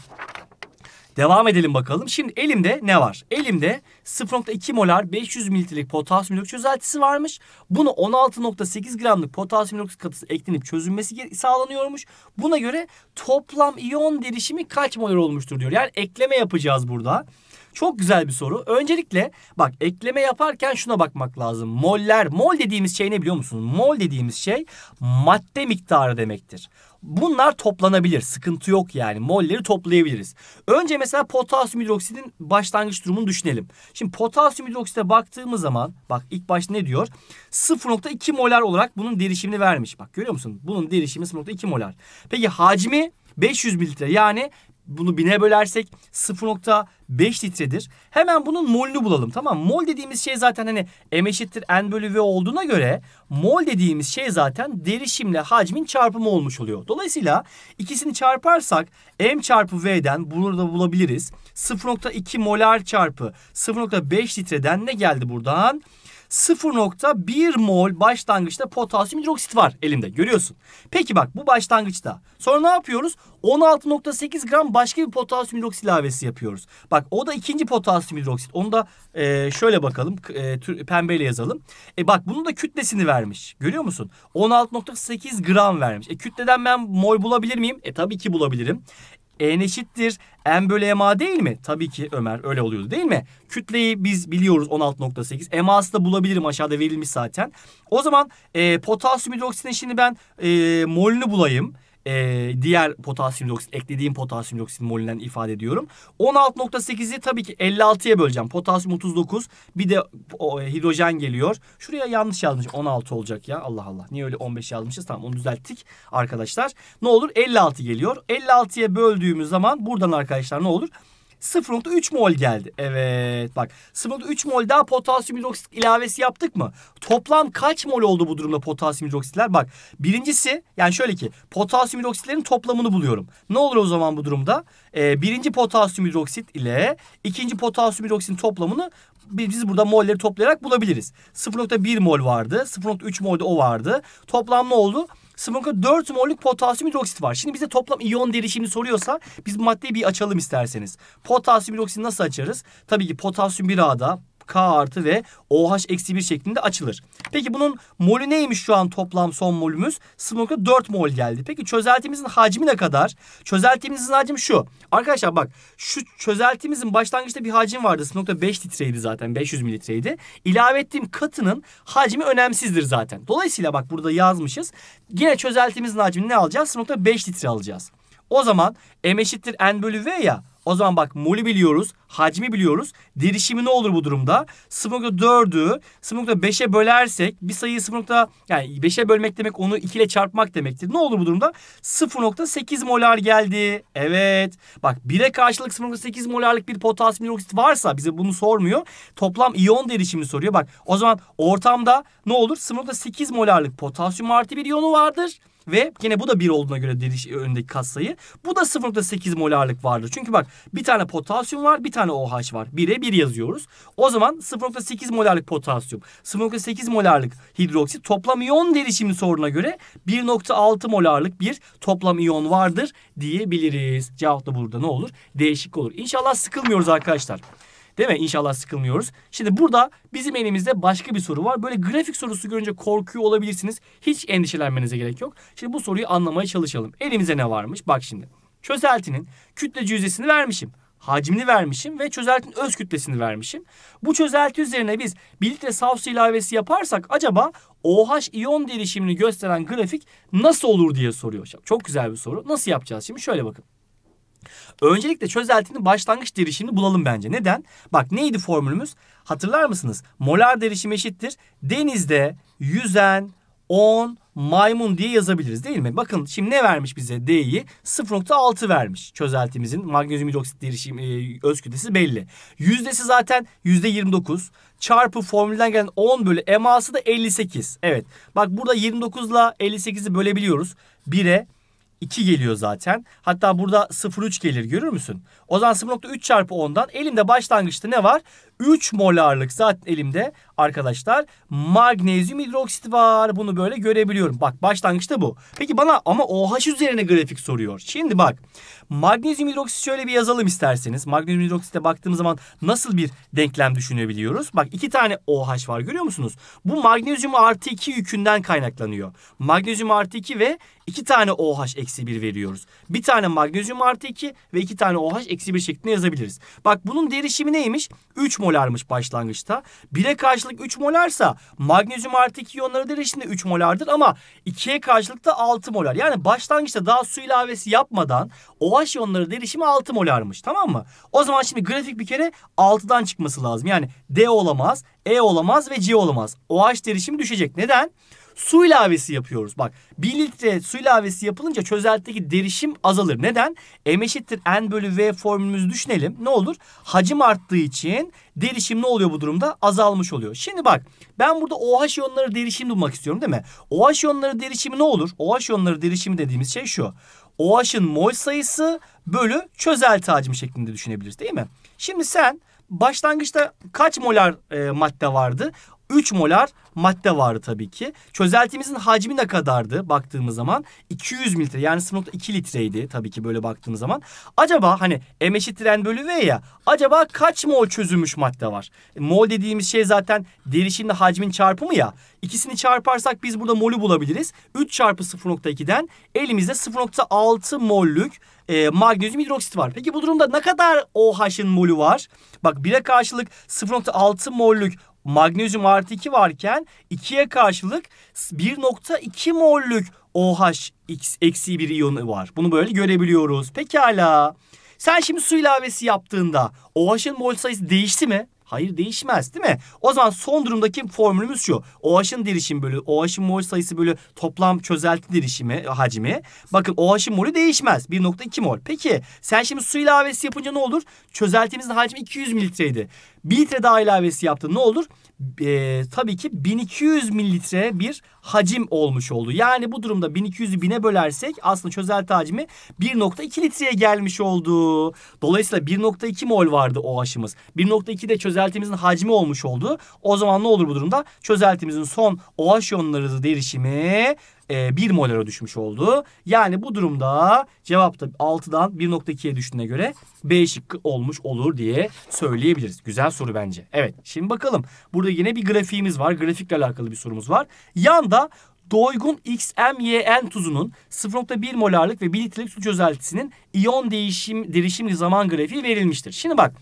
Devam edelim bakalım. Şimdi elimde ne var? Elimde 0.2 molar 500 mililitrelik potasyum hidroksit çözeltisi varmış. Bunu 16.8 gramlık potasyum hidroksit katısı eklenip çözülmesi sağlanıyormuş. Buna göre toplam iyon derişimi kaç molar olmuştur diyor. Yani ekleme yapacağız burada. Çok güzel bir soru. Öncelikle bak ekleme yaparken şuna bakmak lazım. Moller, mol dediğimiz şey ne biliyor musunuz? Mol dediğimiz şey madde miktarı demektir. Bunlar toplanabilir. Sıkıntı yok yani. Molleri toplayabiliriz. Önce mesela potasyum hidroksidin başlangıç durumunu düşünelim. Şimdi potasyum hidroksite baktığımız zaman bak ilk başta ne diyor? 0.2 molar olarak bunun derişimini vermiş. Bak görüyor musun? Bunun derişimi 0.2 molar. Peki hacmi 500 mililitre yani bunu bine bölersek 0.5 litredir. Hemen bunun molünü bulalım tamam Mol dediğimiz şey zaten hani M eşittir N bölü V olduğuna göre mol dediğimiz şey zaten derişimle hacmin çarpımı olmuş oluyor. Dolayısıyla ikisini çarparsak M çarpı V'den burada bulabiliriz. 0.2 molar çarpı 0.5 litreden ne geldi buradan? 0.1 mol başlangıçta potasyum hidroksit var elimde görüyorsun. Peki bak bu başlangıçta. Sonra ne yapıyoruz? 16.8 gram başka bir potasyum hidroksit ilavesi yapıyoruz. Bak o da ikinci potasyum hidroksit. Onu da e, şöyle bakalım e, pembeyle yazalım. E bak bunun da kütlesini vermiş. Görüyor musun? 16.8 gram vermiş. E kütleden ben mol bulabilir miyim? E tabii ki bulabilirim. En eşittir M bölü MA değil mi? Tabii ki Ömer öyle oluyordu değil mi? Kütleyi biz biliyoruz 16.8. MA'sı da bulabilirim aşağıda verilmiş zaten. O zaman e, potasyum hidroksitinin şimdi ben e, molünü bulayım e, diğer potasyum dioksit eklediğim potasyum dioksit molünden ifade ediyorum. 16.8'i tabii ki 56'ya böleceğim. Potasyum 39 bir de o, e, hidrojen geliyor. Şuraya yanlış yazmış 16 olacak ya Allah Allah. Niye öyle 15 yazmışız tamam onu düzelttik arkadaşlar. Ne olur 56 geliyor. 56'ya böldüğümüz zaman buradan arkadaşlar ne olur? 0.3 mol geldi. Evet bak 0.3 mol daha potasyum hidroksit ilavesi yaptık mı? Toplam kaç mol oldu bu durumda potasyum hidroksitler? Bak birincisi yani şöyle ki potasyum hidroksitlerin toplamını buluyorum. Ne olur o zaman bu durumda? Ee, birinci potasyum hidroksit ile ikinci potasyum hidroksitin toplamını biz burada molleri toplayarak bulabiliriz. 0.1 mol vardı 0.3 molde o vardı. Toplam ne oldu? Smoke'da 4 mol'lük potasyum hidroksit var. Şimdi bize toplam iyon derişimini soruyorsa biz maddeyi bir açalım isterseniz. Potasyum hidroksit nasıl açarız? Tabii ki potasyum bir A'da K artı ve OH eksi 1 şeklinde açılır. Peki bunun molü neymiş şu an toplam son molümüz? 0.4 mol geldi. Peki çözeltimizin hacmi ne kadar? Çözeltimizin hacmi şu. Arkadaşlar bak şu çözeltimizin başlangıçta bir hacim vardı. 0.5 litreydi zaten 500 mililitreydi. İlave ettiğim katının hacmi önemsizdir zaten. Dolayısıyla bak burada yazmışız. Yine çözeltimizin hacmini ne alacağız? 0.5 litre alacağız. O zaman m eşittir n bölü v ya. O zaman bak molü biliyoruz, hacmi biliyoruz. dirişimi ne olur bu durumda? 0.4'ü 0.5'e bölersek bir sayıyı 0.5'e yani bölmek demek onu 2 ile çarpmak demektir. Ne olur bu durumda? 0.8 molar geldi. Evet. Bak 1'e karşılık 0.8 molarlık bir potasyum hidroksit varsa bize bunu sormuyor. Toplam iyon derişimi soruyor. Bak o zaman ortamda ne olur? 0.8 molarlık potasyum artı bir iyonu vardır. Ve yine bu da 1 olduğuna göre deriş şey, önündeki katsayı. Bu da 0.8 molarlık vardır. Çünkü bak bir tane potasyum var bir tane OH var. 1'e 1 yazıyoruz. O zaman 0.8 molarlık potasyum, 0.8 molarlık hidroksit toplam iyon derişimi soruna göre 1.6 molarlık bir toplam iyon vardır diyebiliriz. Cevap da burada ne olur? Değişik olur. İnşallah sıkılmıyoruz arkadaşlar. Değil mi? İnşallah sıkılmıyoruz. Şimdi burada bizim elimizde başka bir soru var. Böyle grafik sorusu görünce korkuyor olabilirsiniz. Hiç endişelenmenize gerek yok. Şimdi bu soruyu anlamaya çalışalım. Elimize ne varmış? Bak şimdi. Çözeltinin kütleci yüzdesini vermişim hacmini vermişim ve çözeltinin öz kütlesini vermişim. Bu çözelti üzerine biz bir litre saf ilavesi yaparsak acaba OH iyon derişimini gösteren grafik nasıl olur diye soruyor. Çok güzel bir soru. Nasıl yapacağız şimdi? Şöyle bakın. Öncelikle çözeltinin başlangıç derişimini bulalım bence. Neden? Bak neydi formülümüz? Hatırlar mısınız? Molar derişim eşittir. Denizde yüzen 10 maymun diye yazabiliriz değil mi? Bakın şimdi ne vermiş bize D'yi? 0.6 vermiş çözeltimizin magnezyum hidroksit derişim e, öz kütlesi belli. Yüzdesi zaten %29 çarpı formülden gelen 10 bölü eması da 58. Evet bak burada 29 ile 58'i bölebiliyoruz. 1'e 2 geliyor zaten. Hatta burada 0,3 gelir görür müsün? O zaman 0,3 çarpı 10'dan elimde başlangıçta ne var? 3 molarlık zaten elimde arkadaşlar magnezyum hidroksit var. Bunu böyle görebiliyorum. Bak başlangıçta bu. Peki bana ama OH üzerine grafik soruyor. Şimdi bak magnezyum hidroksit şöyle bir yazalım isterseniz. Magnezyum hidroksite baktığımız zaman nasıl bir denklem düşünebiliyoruz? Bak iki tane OH var görüyor musunuz? Bu magnezyum artı 2 yükünden kaynaklanıyor. Magnezyum artı 2 ve iki tane OH eksi 1 veriyoruz. Bir tane magnezyum artı 2 ve iki tane OH eksi 1 şeklinde yazabiliriz. Bak bunun derişimi neymiş? 3 molarmış başlangıçta. 1'e karşı karşılık 3 molarsa magnezyum artı 2 iyonları derişinde 3 molardır ama 2'ye karşılık da 6 molar. Yani başlangıçta daha su ilavesi yapmadan OH iyonları derişimi 6 molarmış tamam mı? O zaman şimdi grafik bir kere 6'dan çıkması lazım. Yani D olamaz, E olamaz ve C olamaz. OH derişimi düşecek. Neden? su ilavesi yapıyoruz. Bak 1 litre su ilavesi yapılınca çözeltideki derişim azalır. Neden? M eşittir N bölü V formülümüzü düşünelim. Ne olur? Hacim arttığı için derişim ne oluyor bu durumda? Azalmış oluyor. Şimdi bak ben burada OH iyonları derişim bulmak istiyorum değil mi? OH iyonları derişimi ne olur? OH iyonları derişimi dediğimiz şey şu. OH'ın mol sayısı bölü çözelti hacmi şeklinde düşünebiliriz değil mi? Şimdi sen başlangıçta kaç molar e, madde vardı? 3 molar madde vardı tabii ki. Çözeltimizin hacmi ne kadardı baktığımız zaman? 200 mililitre yani 0.2 litreydi tabii ki böyle baktığımız zaman. Acaba hani M eşittir N bölü V ya acaba kaç mol çözülmüş madde var? E, mol dediğimiz şey zaten derişinle hacmin çarpımı ya. İkisini çarparsak biz burada molü bulabiliriz. 3 çarpı 0.2'den elimizde 0.6 mollük e, magnezyum hidroksit var. Peki bu durumda ne kadar OH'ın molü var? Bak 1'e karşılık 0.6 mollük magnezyum artı 2 varken 2'ye karşılık 1.2 mollük OH eksi bir iyonu var. Bunu böyle görebiliyoruz. Pekala. Sen şimdi su ilavesi yaptığında OH'ın mol sayısı değişti mi? Hayır değişmez değil mi? O zaman son durumdaki formülümüz şu. OH'ın derişim bölü OH'ın mol sayısı bölü toplam çözelti derişimi hacmi. Bakın OH'ın molü değişmez. 1.2 mol. Peki sen şimdi su ilavesi yapınca ne olur? Çözeltimizin hacmi 200 mililitreydi. 1 litre daha ilavesi yaptı. Ne olur? E, tabii ki 1200 mililitre bir hacim olmuş oldu. Yani bu durumda 1200'ü 1000'e bölersek aslında çözelti hacmi 1.2 litreye gelmiş oldu. Dolayısıyla 1.2 mol vardı o aşımız. 1.2 de çözeltimizin hacmi olmuş oldu. O zaman ne olur bu durumda? Çözeltimizin son OH yonları derişimi e, 1 molara düşmüş oldu. Yani bu durumda cevap da 6'dan 1.2'ye düştüğüne göre B şıkkı olmuş olur diye söyleyebiliriz. Güzel soru bence. Evet şimdi bakalım. Burada yine bir grafiğimiz var. Grafikle alakalı bir sorumuz var. Yanda doygun XMYN tuzunun 0.1 molarlık ve 1 litrelik su çözeltisinin iyon değişim derişim zaman grafiği verilmiştir. Şimdi bak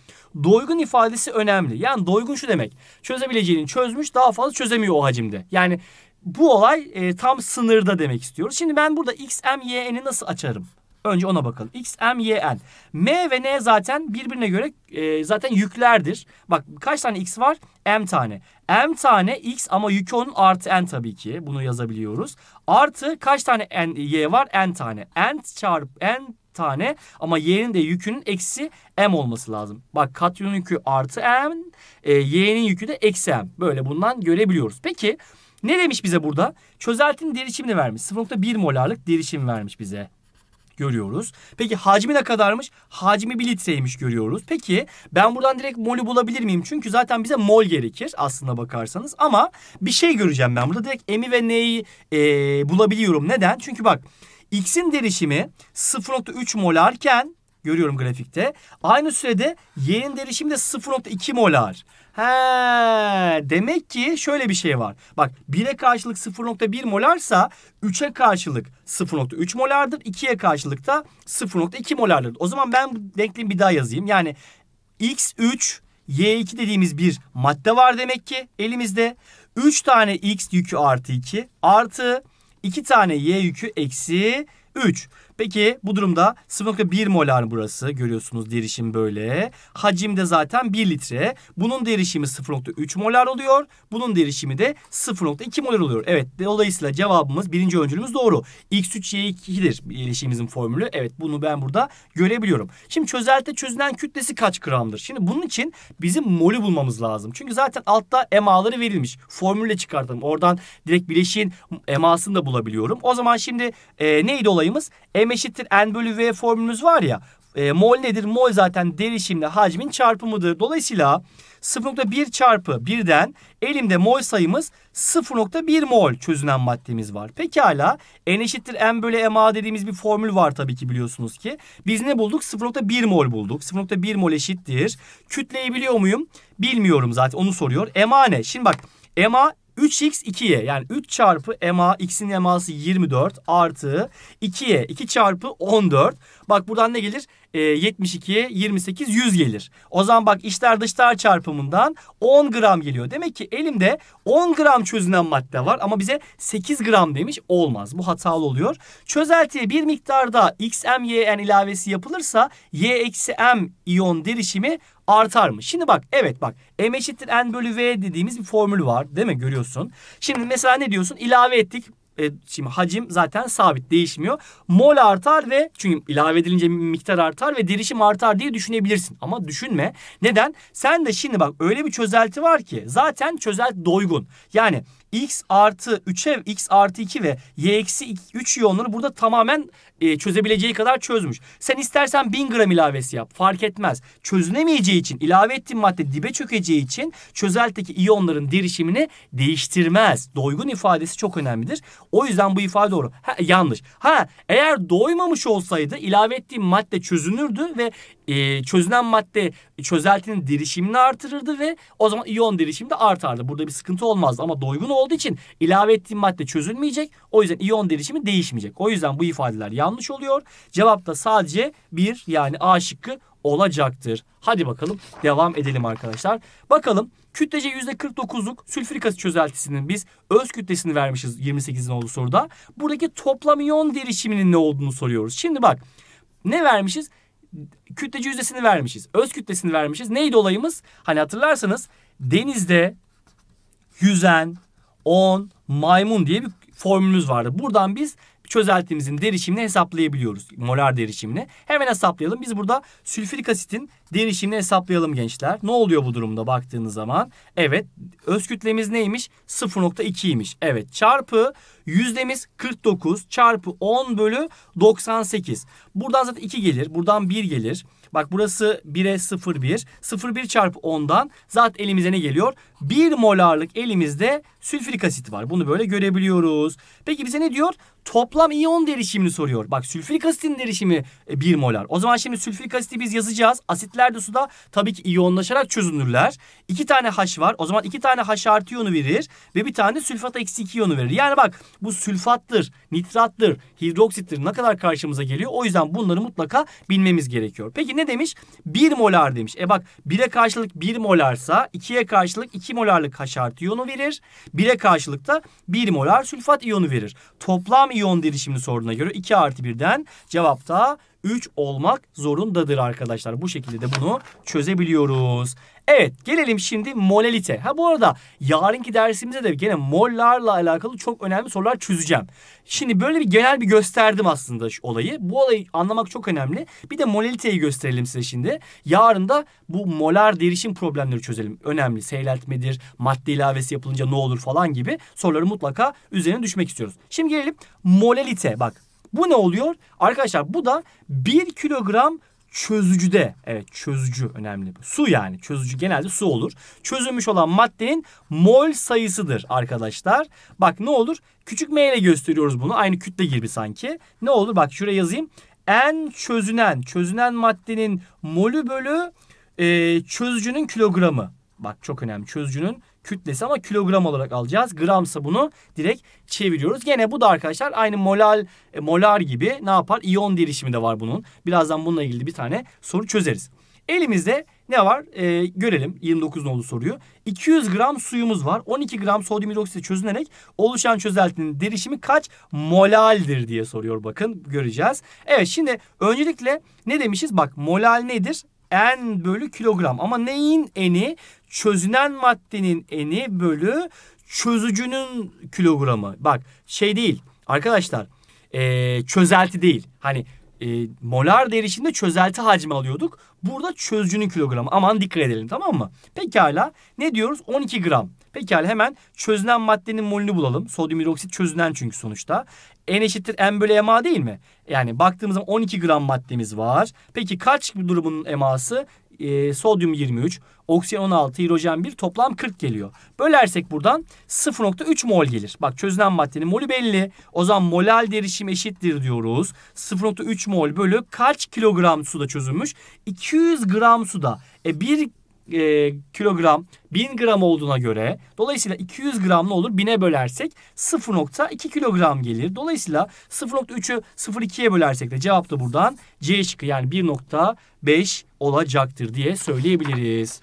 doygun ifadesi önemli. Yani doygun şu demek. Çözebileceğini çözmüş daha fazla çözemiyor o hacimde. Yani bu olay e, tam sınırda demek istiyoruz. Şimdi ben burada x, m, y, n'i nasıl açarım? Önce ona bakalım. X, M, Y, N. M ve N zaten birbirine göre e, zaten yüklerdir. Bak kaç tane X var? M tane. M tane X ama yükü onun artı N tabii ki. Bunu yazabiliyoruz. Artı kaç tane N, Y var? N tane. N çarp N tane ama Y'nin de yükünün eksi M olması lazım. Bak katyonun yükü artı M. E, Y'nin yükü de eksi M. Böyle bundan görebiliyoruz. Peki... Ne demiş bize burada? Çözeltinin derişimini vermiş. 0.1 molarlık derişim vermiş bize görüyoruz. Peki hacmi ne kadarmış? Hacmi 1 litreymiş görüyoruz. Peki ben buradan direkt molü bulabilir miyim? Çünkü zaten bize mol gerekir aslında bakarsanız. Ama bir şey göreceğim ben burada. Direkt m'i ve n'yi e, bulabiliyorum. Neden? Çünkü bak x'in derişimi 0.3 molarken görüyorum grafikte. Aynı sürede yerin derişimi de 0.2 molar. He, demek ki şöyle bir şey var. Bak 1'e karşılık 0.1 molarsa 3'e karşılık 0.3 molardır. 2'ye karşılık da 0.2 molardır. O zaman ben denklemi bir daha yazayım. Yani X3 Y2 dediğimiz bir madde var demek ki elimizde. 3 tane X yükü artı 2 artı 2 tane Y yükü eksi 3. Peki bu durumda 0.1 molar burası. Görüyorsunuz derişim böyle. Hacim de zaten 1 litre. Bunun derişimi 0.3 molar oluyor. Bunun derişimi de 0.2 molar oluyor. Evet dolayısıyla cevabımız birinci öncülümüz doğru. X3Y2'dir derişimizin formülü. Evet bunu ben burada görebiliyorum. Şimdi çözelte çözünen kütlesi kaç gramdır? Şimdi bunun için bizim molü bulmamız lazım. Çünkü zaten altta emaları verilmiş. Formülle çıkartalım. Oradan direkt bileşiğin emasını da bulabiliyorum. O zaman şimdi e, neydi olayımız? M eşittir N bölü V formülümüz var ya. E, mol nedir? Mol zaten derişimle hacmin çarpımıdır. Dolayısıyla 0.1 çarpı 1'den elimde mol sayımız 0.1 mol çözünen maddemiz var. Pekala N eşittir M bölü MA dediğimiz bir formül var tabii ki biliyorsunuz ki. Biz ne bulduk? 0.1 mol bulduk. 0.1 mol eşittir. Kütleyi biliyor muyum? Bilmiyorum zaten onu soruyor. MA ne? Şimdi bak MA 3x 2y yani 3 çarpı ema x'in eması 24 artı 2y 2 çarpı 14. Bak buradan ne gelir? E, 72'ye 28 100 gelir. O zaman bak içler dışlar çarpımından 10 gram geliyor. Demek ki elimde 10 gram çözünen madde var ama bize 8 gram demiş olmaz. Bu hatalı oluyor. Çözeltiye bir miktarda xm yn ilavesi yapılırsa y eksi m iyon derişimi artar mı? Şimdi bak evet bak m eşittir n bölü v dediğimiz bir formül var değil mi görüyorsun. Şimdi mesela ne diyorsun ilave ettik. E, şimdi hacim zaten sabit değişmiyor. Mol artar ve çünkü ilave edilince miktar artar ve derişim artar diye düşünebilirsin. Ama düşünme. Neden? Sen de şimdi bak öyle bir çözelti var ki zaten çözelti doygun. Yani x artı 3'e x artı 2 ve y eksi 3 iyonları burada tamamen e, çözebileceği kadar çözmüş. Sen istersen 1000 gram ilavesi yap fark etmez. Çözünemeyeceği için ilave ettiğin madde dibe çökeceği için çözelteki iyonların dirişimini değiştirmez. Doygun ifadesi çok önemlidir. O yüzden bu ifade doğru. Ha, yanlış. Ha eğer doymamış olsaydı ilave ettiğin madde çözünürdü ve e, çözünen madde çözeltinin dirişimini artırırdı ve o zaman iyon dirişimi de artardı. Burada bir sıkıntı olmazdı ama doygun olduğu için ilave ettiğim madde çözülmeyecek. O yüzden iyon dirişimi değişmeyecek. O yüzden bu ifadeler yanlış oluyor. Cevap da sadece bir yani A şıkkı olacaktır. Hadi bakalım devam edelim arkadaşlar. Bakalım kütlece %49'luk sülfürik asit çözeltisinin biz öz kütlesini vermişiz 28'in olduğu soruda. Buradaki toplam iyon dirişiminin ne olduğunu soruyoruz. Şimdi bak ne vermişiz? kütlece yüzdesini vermişiz. Öz kütlesini vermişiz. Neydi olayımız? Hani hatırlarsanız denizde yüzen 10 maymun diye bir formülümüz vardı. Buradan biz çözeltimizin derişimini hesaplayabiliyoruz. Molar derişimini. Hemen hesaplayalım. Biz burada sülfürik asitin derişimini hesaplayalım gençler. Ne oluyor bu durumda baktığınız zaman? Evet öz kütlemiz neymiş? 0.2'ymiş. Evet çarpı yüzdemiz 49 çarpı 10 bölü 98. Buradan zaten 2 gelir. Buradan 1 gelir. Bak burası 1'e 0,1. 0,1 çarpı 10'dan zaten elimize ne geliyor? 1 molarlık elimizde sülfürik asit var. Bunu böyle görebiliyoruz. Peki bize ne diyor? toplam iyon derişimini soruyor. Bak sülfürik asitin derişimi 1 e, molar. O zaman şimdi sülfürik asiti biz yazacağız. Asitler de suda tabii ki iyonlaşarak çözünürler. 2 tane H var. O zaman 2 tane H artı iyonu verir ve bir tane sülfat eksi 2 iyonu verir. Yani bak bu sülfattır, nitrattır, hidroksittir ne kadar karşımıza geliyor. O yüzden bunları mutlaka bilmemiz gerekiyor. Peki ne demiş? 1 molar demiş. E bak 1'e karşılık 1 molarsa 2'ye karşılık 2 molarlık H artı iyonu verir. 1'e karşılık da 1 molar sülfat iyonu verir. Toplam iyon derişimini sorduğuna göre 2 artı 1'den cevapta 3 olmak zorundadır arkadaşlar. Bu şekilde de bunu çözebiliyoruz. Evet gelelim şimdi molalite. Ha bu arada yarınki dersimize de gene mollarla alakalı çok önemli sorular çözeceğim. Şimdi böyle bir genel bir gösterdim aslında şu olayı. Bu olayı anlamak çok önemli. Bir de molaliteyi gösterelim size şimdi. Yarın da bu molar derişim problemleri çözelim. Önemli seyreltmedir, madde ilavesi yapılınca ne olur falan gibi soruları mutlaka üzerine düşmek istiyoruz. Şimdi gelelim molalite bak. Bu ne oluyor? Arkadaşlar bu da 1 kilogram çözücüde evet çözücü önemli. Su yani çözücü genelde su olur. Çözülmüş olan maddenin mol sayısıdır arkadaşlar. Bak ne olur? Küçük m ile gösteriyoruz bunu. Aynı kütle gibi sanki. Ne olur? Bak şuraya yazayım. En çözünen, çözünen maddenin molü bölü e, çözücünün kilogramı. Bak çok önemli. Çözücünün kütlesi ama kilogram olarak alacağız. Gramsa bunu direkt çeviriyoruz. Gene bu da arkadaşlar aynı molal e, molar gibi ne yapar? İyon derişimi de var bunun. Birazdan bununla ilgili bir tane soru çözeriz. Elimizde ne var? E, görelim 29 nolu soruyu. 200 gram suyumuz var. 12 gram sodyum hidroksite çözünerek oluşan çözeltinin derişimi kaç molaldir diye soruyor bakın. Göreceğiz. Evet şimdi öncelikle ne demişiz? Bak molal nedir? N bölü kilogram ama neyin eni? çözünen maddenin eni bölü çözücünün kilogramı. Bak şey değil arkadaşlar e, çözelti değil. Hani e, molar değer içinde çözelti hacmi alıyorduk. Burada çözücünün kilogramı. Aman dikkat edelim tamam mı? Pekala ne diyoruz? 12 gram. Pekala hemen çözünen maddenin molünü bulalım. Sodyum hidroksit çözünen çünkü sonuçta. N eşittir M bölü MA değil mi? Yani baktığımızda 12 gram maddemiz var. Peki kaç durumun eması? e, sodyum 23, oksijen 16, hidrojen 1 toplam 40 geliyor. Bölersek buradan 0.3 mol gelir. Bak çözünen maddenin molü belli. O zaman molal derişim eşittir diyoruz. 0.3 mol bölü kaç kilogram suda çözülmüş? 200 gram suda. E 1 e, kilogram 1000 gram olduğuna göre dolayısıyla 200 gram ne olur? 1000'e bölersek 0.2 kilogram gelir. Dolayısıyla 0.3'ü 0.2'ye bölersek de cevap da buradan C şıkkı yani 1.5 olacaktır diye söyleyebiliriz.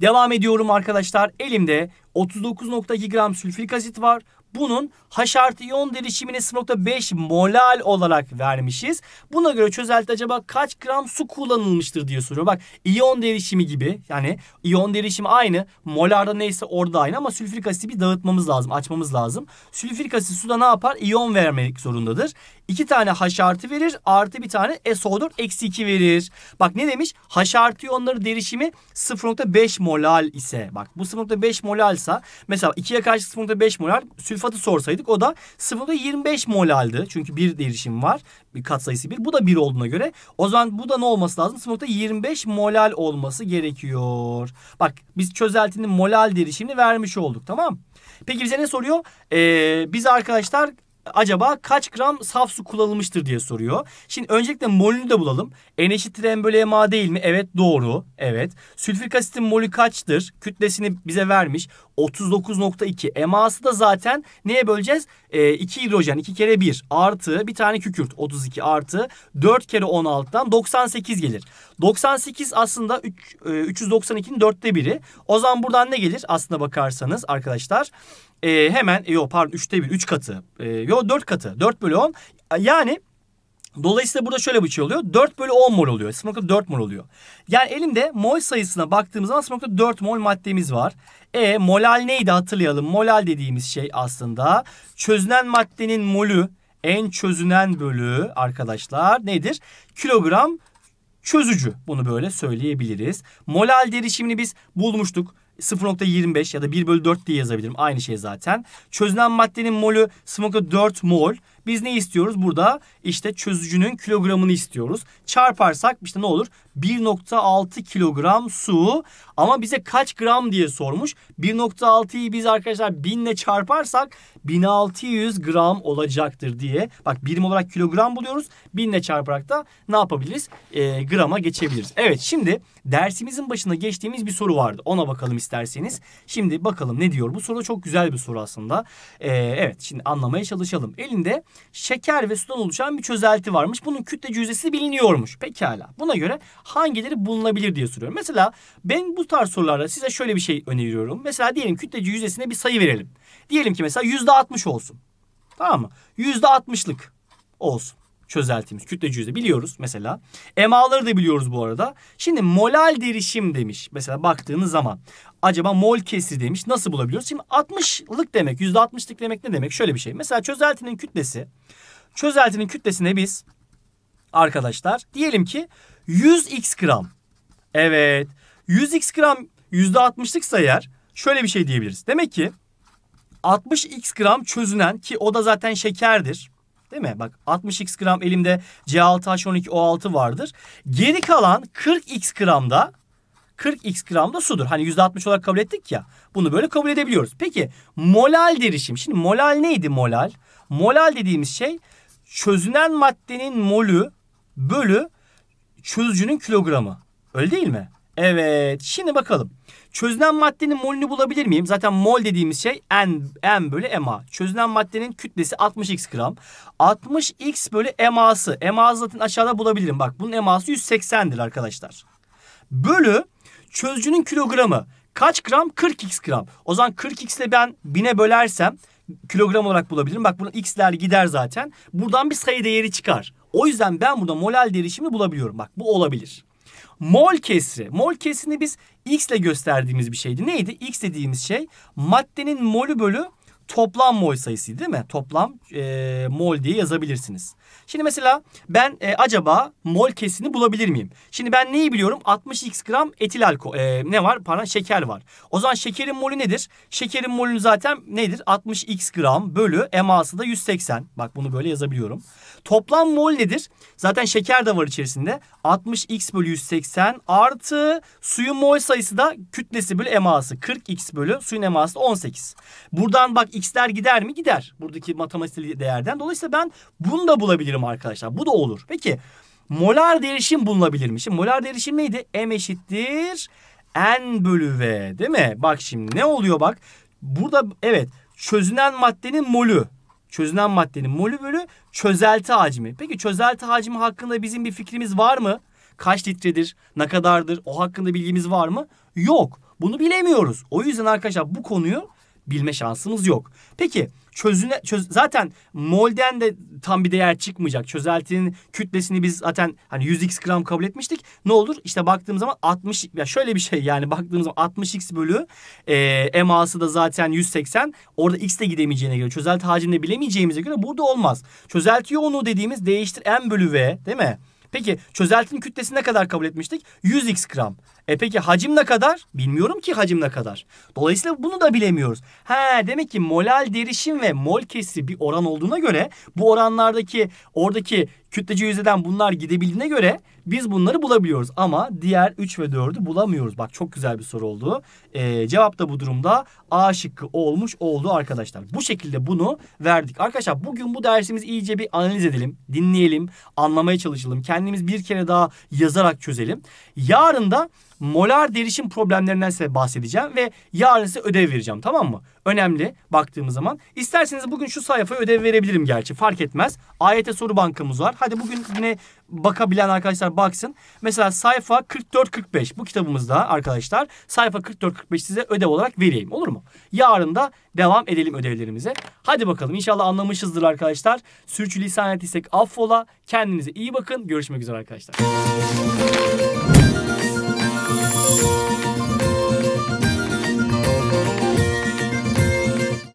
Devam ediyorum arkadaşlar. Elimde 39.2 gram sülfürik asit var. Bunun H artı iyon derişimini 0.5 molal olarak vermişiz. Buna göre çözelti acaba kaç gram su kullanılmıştır diye soruyor. Bak iyon derişimi gibi yani iyon derişimi aynı. Molarda neyse orada aynı ama sülfürik asiti bir dağıtmamız lazım, açmamız lazım. Sülfürik asit suda ne yapar? İyon vermek zorundadır. 2 tane H artı verir. Artı bir tane SO4 eksi 2 verir. Bak ne demiş? H artı iyonları derişimi 0.5 molal ise. Bak bu 0.5 molalsa mesela 2'ye karşı 0.5 molal sülfatı sorsaydık o da 0.25 molaldı. Çünkü bir derişim var. Bir katsayısı 1. Bu da 1 olduğuna göre. O zaman bu da ne olması lazım? 0.25 molal olması gerekiyor. Bak biz çözeltinin molal derişimini vermiş olduk. Tamam Peki bize ne soruyor? Ee, biz arkadaşlar acaba kaç gram saf su kullanılmıştır diye soruyor. Şimdi öncelikle molünü de bulalım. N eşittir M bölü MA değil mi? Evet doğru. Evet. Sülfürik asitin molü kaçtır? Kütlesini bize vermiş. 39.2. MA'sı da zaten neye böleceğiz? E, ee, 2 hidrojen 2 kere 1 artı bir tane kükürt 32 artı 4 kere 16'dan 98 gelir. 98 aslında 3, e, 392'nin dörtte biri. O zaman buradan ne gelir? Aslına bakarsanız arkadaşlar e, hemen e, yok pardon 3'te 1 3 katı. E, yok 4 katı. 4 bölü 10. Yani Dolayısıyla burada şöyle bir şey oluyor. 4 bölü 10 mol oluyor. sıfır 0.4 mol oluyor. Yani elimde mol sayısına baktığımız zaman 0.4 mol maddemiz var. E molal neydi hatırlayalım. Molal dediğimiz şey aslında çözünen maddenin molü en çözünen bölü arkadaşlar nedir? Kilogram çözücü. Bunu böyle söyleyebiliriz. Molal derişimini biz bulmuştuk. 0.25 ya da 1 bölü 4 diye yazabilirim. Aynı şey zaten. Çözünen maddenin molü 0.4 mol. Biz ne istiyoruz? Burada işte çözücünün kilogramını istiyoruz. Çarparsak işte ne olur? 1.6 kilogram su ama bize kaç gram diye sormuş. 1.6'yı biz arkadaşlar 1000 ile çarparsak 1600 gram olacaktır diye. Bak birim olarak kilogram buluyoruz. 1000 ile çarparak da ne yapabiliriz? E, grama geçebiliriz. Evet şimdi dersimizin başına geçtiğimiz bir soru vardı. Ona bakalım isterseniz. Şimdi bakalım ne diyor? Bu soru çok güzel bir soru aslında. E, evet şimdi anlamaya çalışalım. Elinde şeker ve sudan oluşan bir çözelti varmış. Bunun kütle yüzdesi biliniyormuş. Pekala. Buna göre hangileri bulunabilir diye soruyorum. Mesela ben bu tarz sorularda size şöyle bir şey öneriyorum. Mesela diyelim kütleci yüzdesine bir sayı verelim. Diyelim ki mesela yüzde altmış olsun. Tamam mı? Yüzde altmışlık olsun çözeltimiz. kütleci yüzde biliyoruz mesela. EMA'ları da biliyoruz bu arada. Şimdi molal derişim demiş. Mesela baktığınız zaman. Acaba mol kesri demiş. Nasıl bulabiliyoruz? Şimdi 60'lık demek, yüzde %60'lık demek ne demek? Şöyle bir şey. Mesela çözeltinin kütlesi. Çözeltinin kütlesine biz arkadaşlar diyelim ki 100x gram. Evet 100x gram %60'lıksa eğer şöyle bir şey diyebiliriz. Demek ki 60x gram çözünen ki o da zaten şekerdir. Değil mi? Bak 60x gram elimde C6H12O6 vardır. Geri kalan 40x gramda 40x gramda sudur. Hani %60 olarak kabul ettik ya. Bunu böyle kabul edebiliyoruz. Peki molal derişim. Şimdi molal neydi molal? Molal dediğimiz şey çözünen maddenin molü bölü çözücünün kilogramı. Öyle değil mi? Evet. Şimdi bakalım. Çözünen maddenin molünü bulabilir miyim? Zaten mol dediğimiz şey N, N bölü MA. Çözünen maddenin kütlesi 60x gram. 60x bölü MA'sı. MA'sı zaten aşağıda bulabilirim. Bak bunun MA'sı 180'dir arkadaşlar. Bölü çözücünün kilogramı. Kaç gram? 40x gram. O zaman 40x ile ben 1000'e bölersem kilogram olarak bulabilirim. Bak bunun x'ler gider zaten. Buradan bir sayı değeri çıkar. O yüzden ben burada molal derişimi bulabiliyorum. Bak bu olabilir. Mol kesri. Mol kesrini biz x ile gösterdiğimiz bir şeydi. Neydi? X dediğimiz şey maddenin molü bölü toplam mol sayısı değil mi? Toplam e, mol diye yazabilirsiniz. Şimdi mesela ben e, acaba mol kesini bulabilir miyim? Şimdi ben neyi biliyorum? 60x gram etil alkol e, ne var? Pardon şeker var. O zaman şekerin molü nedir? Şekerin molü zaten nedir? 60x gram bölü MAsı da 180. Bak bunu böyle yazabiliyorum. Toplam mol nedir? Zaten şeker de var içerisinde. 60x bölü 180 artı suyun mol sayısı da kütlesi bölü MAsı. 40x bölü suyun MAsı da 18. Buradan bak x'ler gider mi? Gider. Buradaki matematiksel değerden. Dolayısıyla ben bunu da bulabilirim bulabilirim arkadaşlar. Bu da olur. Peki molar derişim bulunabilir mi? Şimdi molar derişim neydi? M eşittir N bölü V değil mi? Bak şimdi ne oluyor bak. Burada evet çözünen maddenin molü. Çözünen maddenin molü bölü çözelti hacmi. Peki çözelti hacmi hakkında bizim bir fikrimiz var mı? Kaç litredir? Ne kadardır? O hakkında bilgimiz var mı? Yok. Bunu bilemiyoruz. O yüzden arkadaşlar bu konuyu bilme şansımız yok. Peki çözüne çöz, zaten molden de tam bir değer çıkmayacak. Çözeltinin kütlesini biz zaten hani 100x gram kabul etmiştik. Ne olur? İşte baktığım zaman 60 ya şöyle bir şey yani baktığım zaman 60x bölü e, MA'sı da zaten 180. Orada x de gidemeyeceğine göre çözelti hacimini bilemeyeceğimize göre burada olmaz. Çözelti yoğunluğu dediğimiz değiştir m bölü v değil mi? Peki çözeltinin kütlesini ne kadar kabul etmiştik? 100x gram. E peki hacim ne kadar? Bilmiyorum ki hacim ne kadar. Dolayısıyla bunu da bilemiyoruz. He demek ki molal derişim ve mol kesri bir oran olduğuna göre bu oranlardaki oradaki kütlece yüzdeden bunlar gidebildiğine göre biz bunları bulabiliyoruz. Ama diğer 3 ve 4'ü bulamıyoruz. Bak çok güzel bir soru oldu. Ee, cevap da bu durumda A şıkkı olmuş oldu arkadaşlar. Bu şekilde bunu verdik. Arkadaşlar bugün bu dersimizi iyice bir analiz edelim. Dinleyelim. Anlamaya çalışalım. Kendimiz bir kere daha yazarak çözelim. Yarın da molar derişim problemlerinden size bahsedeceğim ve yarın size ödev vereceğim tamam mı? Önemli baktığımız zaman. İsterseniz bugün şu sayfaya ödev verebilirim gerçi fark etmez. AYT soru bankamız var. Hadi bugün yine bakabilen arkadaşlar baksın. Mesela sayfa 44-45 bu kitabımızda arkadaşlar sayfa 44-45 size ödev olarak vereyim olur mu? Yarın da devam edelim ödevlerimize. Hadi bakalım inşallah anlamışızdır arkadaşlar. Sürçülisan ettiysek affola. Kendinize iyi bakın. Görüşmek üzere arkadaşlar.